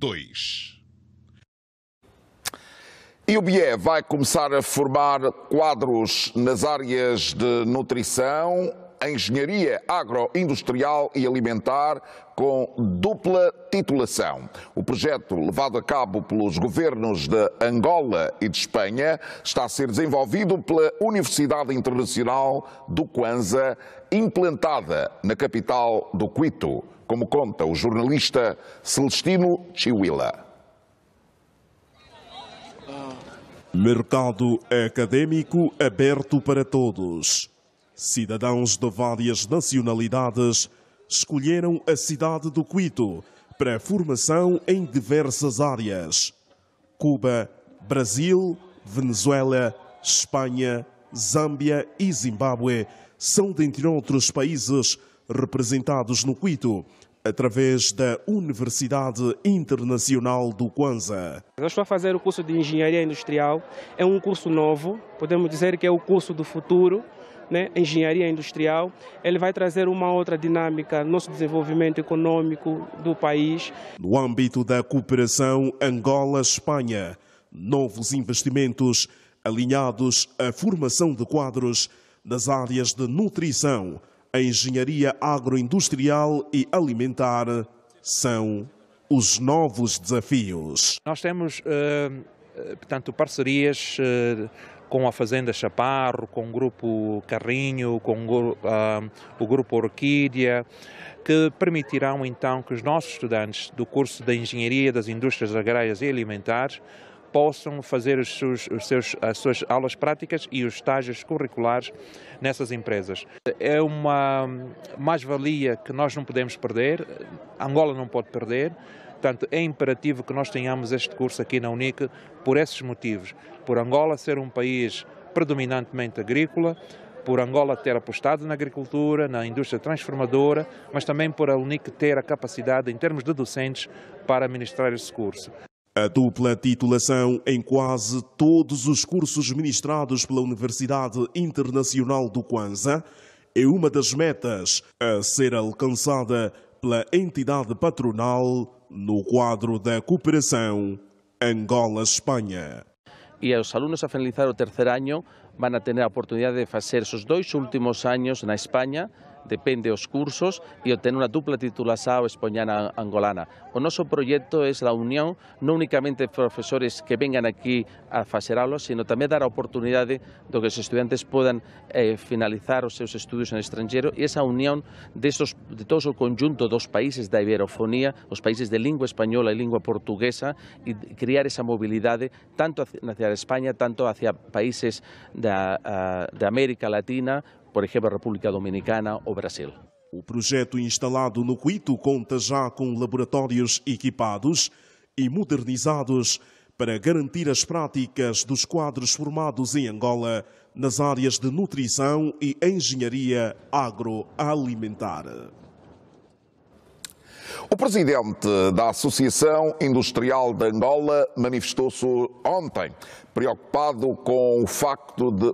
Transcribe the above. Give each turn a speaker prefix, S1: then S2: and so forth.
S1: 2. E o BIE vai começar a formar quadros nas áreas de nutrição, Engenharia Agroindustrial e Alimentar com dupla titulação. O projeto, levado a cabo pelos governos de Angola e de Espanha, está a ser desenvolvido pela Universidade Internacional do Kwanza, implantada na capital do Quito, como conta o jornalista Celestino
S2: Chiwila. Mercado académico aberto para todos cidadãos de várias nacionalidades escolheram a cidade do Quito para a formação em diversas áreas: Cuba, Brasil, Venezuela, Espanha, Zâmbia e Zimbábue são, dentre outros países, representados no Quito, através da Universidade Internacional do Kwanzaa. Eu estou a fazer o curso de Engenharia Industrial, é um curso novo, podemos dizer que é o curso do futuro, né? Engenharia Industrial. Ele vai trazer uma outra dinâmica no nosso desenvolvimento econômico do país. No âmbito da cooperação Angola-Espanha, novos investimentos alinhados à formação de quadros nas áreas de nutrição, a engenharia agroindustrial e alimentar são os novos desafios.
S3: Nós temos, eh, eh, portanto, parcerias eh, com a Fazenda Chaparro, com o Grupo Carrinho, com ah, o Grupo Orquídea, que permitirão então que os nossos estudantes do curso de Engenharia das Indústrias Agrárias e Alimentares possam fazer os seus, os seus, as suas aulas práticas e os estágios curriculares nessas empresas. É uma mais-valia que nós não podemos perder, Angola não pode perder. Portanto, é imperativo que nós tenhamos este curso aqui na UNIC por esses motivos. Por Angola ser um país predominantemente agrícola, por Angola ter apostado na agricultura, na indústria transformadora, mas também por a UNIC ter a capacidade, em termos de docentes, para ministrar esse curso.
S2: A dupla titulação em quase todos os cursos ministrados pela Universidade Internacional do Kwanzaa é uma das metas a ser alcançada pela entidade patronal no quadro da cooperação Angola-Espanha.
S4: E os alunos a finalizar o terceiro ano vão ter a oportunidade de fazer seus dois últimos anos na Espanha depende os cursos e obtén unha dupla titulación espoñana angolana. O noso proxecto é a unión non únicamente profesores que vengan aquí a facer aulas, sino tamén dar a oportunidade do que os estudantes podan eh, finalizar os seus estudios en estrangeiro e esa unión desos, de todo o conjunto dos países da iberofonía, os países de lingua española e lingua portuguesa e criar esa mobilidade tanto hacia España, tanto hacia países da, de América Latina por exemplo, a República Dominicana ou Brasil.
S2: O projeto instalado no Cuito conta já com laboratórios equipados e modernizados para garantir as práticas dos quadros formados em Angola nas áreas de nutrição e engenharia agroalimentar.
S1: O presidente da Associação Industrial de Angola manifestou-se ontem preocupado com o facto de